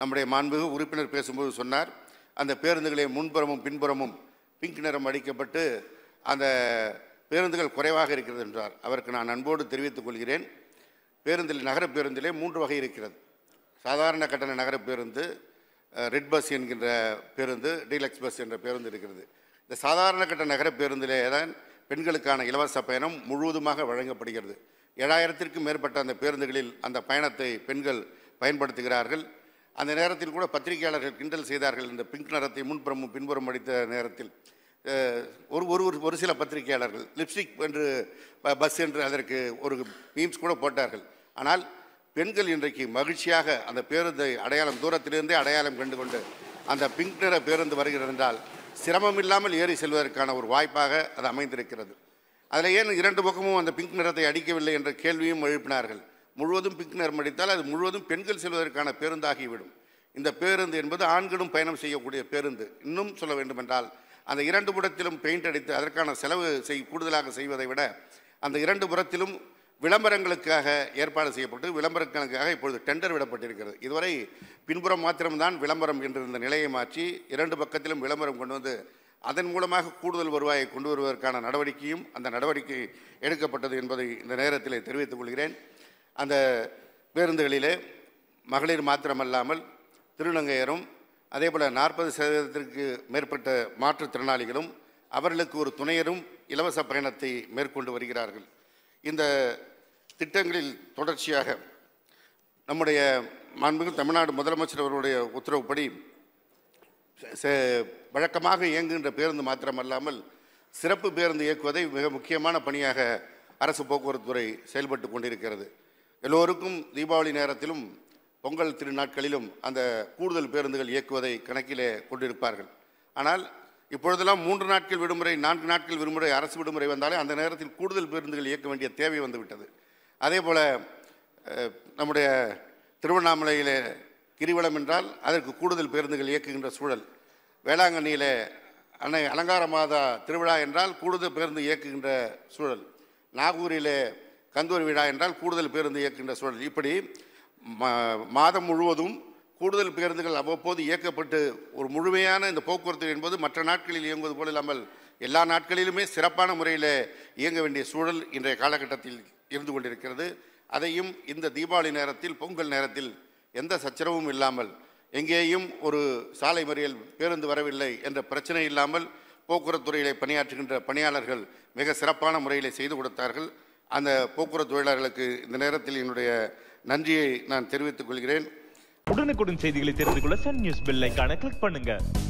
நம்முடைய மாண்பு உறுப்பினர் பேசும்போது சொன்னார் அந்த பேருந்துகளை முன்புறமும் பின்புறமும் பிங்க் நிறம் அடிக்கப்பட்டு அந்த பேருந்துகள் குறைவாக இருக்கிறது என்றார் அவருக்கு நான் அன்போடு தெரிவித்துக் கொள்கிறேன் பேருந்தில் நகர பேருந்திலே மூன்று வகை இருக்கிறது சாதாரண கட்டண நகர பேருந்து ரெட் பஸ் என்கின்ற பேருந்து டீலக்ஸ் பஸ் என்ற பேருந்து இருக்கிறது இந்த சாதாரண கட்ட நகர பேருந்திலே தான் பெண்களுக்கான இலவச பயணம் முழுவதுமாக வழங்கப்படுகிறது ஏழாயிரத்திற்கும் மேற்பட்ட அந்த பேருந்துகளில் அந்த பயணத்தை பெண்கள் பயன்படுத்துகிறார்கள் அந்த நேரத்தில் கூட பத்திரிகையாளர்கள் கிண்டல் செய்தார்கள் இந்த பிங்க் நிறத்தை முன்புறமும் பின்புறம் அடித்த நேரத்தில் ஒரு ஒரு ஒரு சில பத்திரிகையாளர்கள் லிப்ஸ்டிக் என்று பஸ் என்று அதற்கு ஒரு மீம்ஸ் கூட போட்டார்கள் ஆனால் பெண்கள் இன்றைக்கு மகிழ்ச்சியாக அந்த பேருந்தை அடையாளம் தூரத்திலிருந்தே அடையாளம் கண்டு கொண்டு அந்த பிங்க் நிற பேருந்து வருகிறது என்றால் சிரமம் இல்லாமல் ஏறி செல்வதற்கான ஒரு வாய்ப்பாக அது அமைந்திருக்கிறது அதில் ஏன் இரண்டு பக்கமும் அந்த பிங்க் நிறத்தை அடிக்கவில்லை என்ற கேள்வியும் எழுப்பினார்கள் முழுவதும் பிங்க் நிறம் அடித்தால் அது முழுவதும் பெண்கள் செல்வதற்கான பேருந்தாகிவிடும் இந்த பேருந்து என்பது ஆண்களும் பயணம் செய்யக்கூடிய பேருந்து இன்னும் சொல்ல வேண்டுமென்றால் அந்த இரண்டு புறத்திலும் பெயிண்ட் அடித்து அதற்கான செலவு செய் கூடுதலாக செய்வதை விட அந்த இரண்டு புறத்திலும் விளம்பரங்களுக்காக ஏற்பாடு செய்யப்பட்டு விளம்பரங்களுக்காக இப்பொழுது டெண்டர் விடப்பட்டிருக்கிறது இதுவரை பின்புறம் மாத்திரம்தான் விளம்பரம் என்றிருந்த நிலையை மாற்றி இரண்டு பக்கத்திலும் விளம்பரம் கொண்டு வந்து அதன் மூலமாக கூடுதல் வருவாயை கொண்டு வருவதற்கான நடவடிக்கையும் அந்த நடவடிக்கை எடுக்கப்பட்டது என்பதை இந்த நேரத்தில் தெரிவித்துக் கொள்கிறேன் அந்த பேருந்துகளிலே மகளிர் மாத்திரமல்லாமல் திருநங்கையரும் அதே போல் நாற்பது சதவீதத்திற்கு மேற்பட்ட மாற்றுத்திறனாளிகளும் அவர்களுக்கு ஒரு துணையரும் இலவச பயணத்தை மேற்கொண்டு வருகிறார்கள் இந்த திட்டங்களில் தொடர்ச்சியாக நம்முடைய மாண்புகள் தமிழ்நாடு முதலமைச்சர் அவருடைய உத்தரவுப்படி வழக்கமாக இயங்குகின்ற பேருந்து மாத்திரமல்லாமல் சிறப்பு பேருந்து இயக்குவதை மிக முக்கியமான பணியாக அரசு போக்குவரத்து துறை செயல்பட்டு கொண்டிருக்கிறது எல்லோருக்கும் தீபாவளி நேரத்திலும் பொங்கல் திருநாட்களிலும் அந்த கூடுதல் பேருந்துகள் இயக்குவதை கணக்கிலே கொண்டிருப்பார்கள் ஆனால் இப்பொழுதெல்லாம் மூன்று நாட்கள் விடுமுறை நான்கு நாட்கள் விடுமுறை அரசு விடுமுறை வந்தாலே அந்த நேரத்தில் கூடுதல் பேருந்துகள் இயக்க வேண்டிய தேவை வந்துவிட்டது அதே போல் நம்முடைய திருவண்ணாமலையில் கிரிவலம் என்றால் அதற்கு கூடுதல் பேருந்துகள் இயக்குகின்ற சூழல் வேளாங்கண்ணியில் அன்னை அலங்கார மாதா திருவிழா என்றால் கூடுதல் பேருந்து இயக்குகின்ற சூழல் நாகூரிலே கந்தூர் விழா என்றால் கூடுதல் பேருந்து இயக்கின்ற சூழல் இப்படி மாதம் முழுவதும் கூடுதல் பேருந்துகள் அவ்வப்போது இயக்கப்பட்டு ஒரு முழுமையான இந்த போக்குவரத்து என்பது மற்ற நாட்களில் இயங்குவது போல இல்லாமல் எல்லா நாட்களிலுமே சிறப்பான முறையில் இயங்க வேண்டிய சூழல் இன்றைய காலகட்டத்தில் இருந்து கொண்டிருக்கிறது அதையும் இந்த தீபாவளி நேரத்தில் பொங்கல் நேரத்தில் எந்த சச்சரவும் இல்லாமல் எங்கேயும் ஒரு சாலை மறியல் பேருந்து வரவில்லை என்ற பிரச்சனை இல்லாமல் போக்குவரத்து துறையிலே பணியாற்றுகின்ற பணியாளர்கள் மிக சிறப்பான முறையில் செய்து கொடுத்தார்கள் அந்த போக்குவரத்து தொழிலாளர்களுக்கு இந்த நேரத்தில் என்னுடைய நன்றியை நான் தெரிவித்துக் கொள்கிறேன் உடனுக்குடன் செய்திகளை தெரிந்து கொள்ள சன் நியூஸ் பெல் கிளிக் பண்ணுங்கள்